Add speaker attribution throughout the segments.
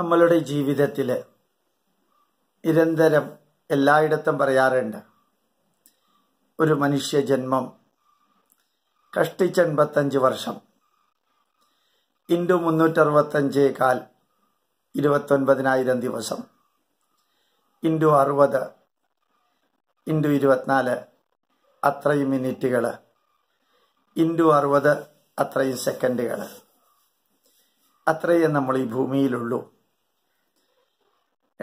Speaker 1: നമ്മളുടെ ജീവിതത്തിൽ നിരന്തരം എല്ലായിടത്തും പറയാറുണ്ട് ഒരു മനുഷ്യ ജന്മം കഷ്ടിച്ചെൺപത്തഞ്ച് വർഷം ഇൻഡു മുന്നൂറ്ററുപത്തഞ്ച് കാൽ ഇരുപത്തൊൻപതിനായിരം ദിവസം ഇൻഡു അറുപത് ഇൻഡു ഇരുപത്തിനാല് അത്രയും മിനിറ്റുകൾ ഇൻഡു അറുപത് അത്രയും സെക്കൻഡുകൾ അത്രയേ നമ്മൾ ഈ ഭൂമിയിലുള്ളൂ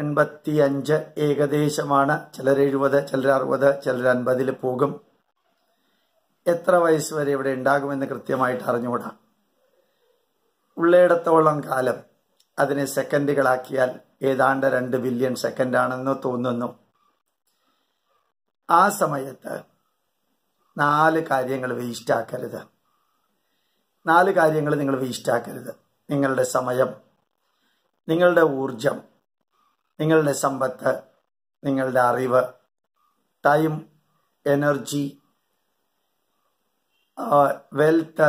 Speaker 1: എൺപത്തി അഞ്ച് ഏകദേശമാണ് ചിലർ എഴുപത് ചിലർ അറുപത് ചിലർ അൻപതിൽ പോകും എത്ര വയസ്സ് വരെ ഇവിടെ ഉണ്ടാകുമെന്ന് കൃത്യമായിട്ട് അറിഞ്ഞുകൂടാ ഉള്ളയിടത്തോളം കാലം അതിനെ സെക്കൻഡുകളാക്കിയാൽ ഏതാണ്ട് രണ്ട് ബില്യൺ സെക്കൻഡാണെന്ന് തോന്നുന്നു ആ സമയത്ത് നാല് കാര്യങ്ങൾ വേസ്റ്റാക്കരുത് നാല് കാര്യങ്ങൾ നിങ്ങൾ വേസ്റ്റാക്കരുത് നിങ്ങളുടെ സമയം നിങ്ങളുടെ ഊർജം നിങ്ങളുടെ സമ്പത്ത് നിങ്ങളുടെ അറിവ് time energy wealth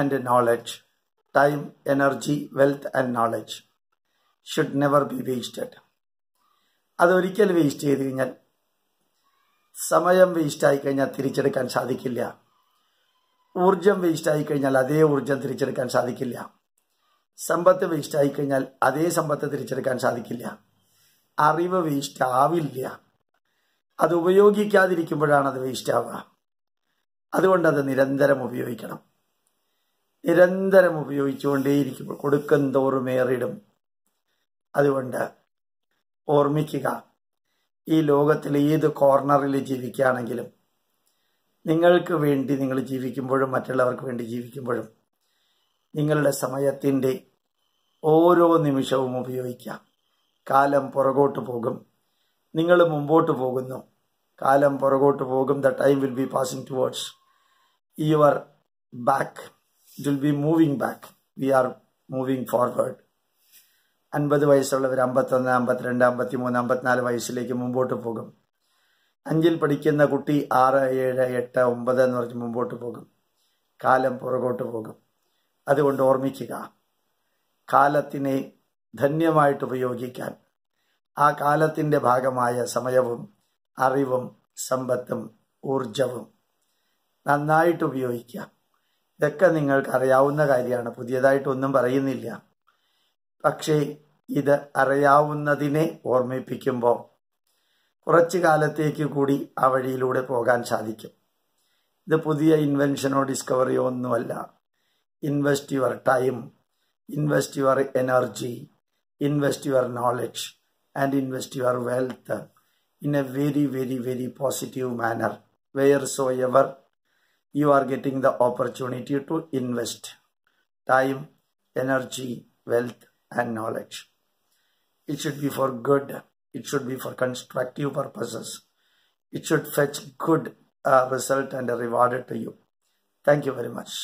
Speaker 1: and knowledge time energy wealth and knowledge should never be wasted അതൊരിക്കൽ വേസ്റ്റ് ചെയ്ത് കഴിഞ്ഞാൽ സമയം വേസ്റ്റായി കഴിഞ്ഞാൽ തിരിച്ചെടുക്കാൻ സാധിക്കില്ല ഊർജം വേസ്റ്റായി കഴിഞ്ഞാൽ അതേ ഊർജം തിരിച്ചെടുക്കാൻ സാധിക്കില്ല സമ്പത്ത് വേസ്റ്റായി കഴിഞ്ഞാൽ അതേ സമ്പത്ത് തിരിച്ചെടുക്കാൻ സാധിക്കില്ല അറിവ് വേസ്റ്റ് ആവില്ല അത് ഉപയോഗിക്കാതിരിക്കുമ്പോഴാണ് അത് വേസ്റ്റ് ആവുക അതുകൊണ്ട് അത് നിരന്തരം ഉപയോഗിക്കണം നിരന്തരം ഉപയോഗിച്ചുകൊണ്ടേയിരിക്കുമ്പോൾ കൊടുക്കും തോറും ഏറിടും അതുകൊണ്ട് ഓർമ്മിക്കുക ഈ ലോകത്തിൽ ഏത് കോർണറിൽ ജീവിക്കുകയാണെങ്കിലും നിങ്ങൾക്ക് വേണ്ടി നിങ്ങൾ ജീവിക്കുമ്പോഴും മറ്റുള്ളവർക്ക് വേണ്ടി ജീവിക്കുമ്പോഴും നിങ്ങളുടെ സമയത്തിൻ്റെ ഓരോ നിമിഷവും ഉപയോഗിക്കാം കാലം പുറകോട്ട് പോകും നിങ്ങൾ മുമ്പോട്ട് പോകുന്നു കാലം പുറകോട്ട് പോകും the time will be passing towards your back it will be moving back we are moving forward അൻപത് വയസ്സുള്ളവർ അമ്പത്തൊന്ന് അമ്പത്തിരണ്ട് അമ്പത്തിമൂന്ന് അമ്പത്തിനാല് വയസ്സിലേക്ക് മുമ്പോട്ട് പോകും അഞ്ചിൽ പഠിക്കുന്ന കുട്ടി ആറ് ഏഴ് എട്ട് ഒമ്പത് എന്ന് പറഞ്ഞ് മുമ്പോട്ട് പോകും കാലം പുറകോട്ട് പോകും അതുകൊണ്ട് ഓർമ്മിക്കുക കാലത്തിനെ ധന്യമായിട്ട് ഉപയോഗിക്കാൻ ആ കാലത്തിൻ്റെ ഭാഗമായ സമയവും അറിവും സമ്പത്തും ഊർജവും നന്നായിട്ട് ഉപയോഗിക്കാം ഇതൊക്കെ നിങ്ങൾക്ക് അറിയാവുന്ന കാര്യമാണ് പുതിയതായിട്ടൊന്നും പറയുന്നില്ല പക്ഷേ ഇത് അറിയാവുന്നതിനെ ഓർമ്മിപ്പിക്കുമ്പോൾ കുറച്ച് കാലത്തേക്ക് കൂടി ആ വഴിയിലൂടെ പോകാൻ സാധിക്കും ഇത് പുതിയ ഇൻവെൻഷനോ ഡിസ്കവറിയോ ഒന്നുമല്ല invest your time invest your energy invest your knowledge and invest your wealth in a very, very, very positive manner, wheresoever you are getting the opportunity to invest time, energy, wealth, and knowledge. It should be for good, it should be for constructive purposes, it should fetch good uh, result and a reward to you. Thank you very much.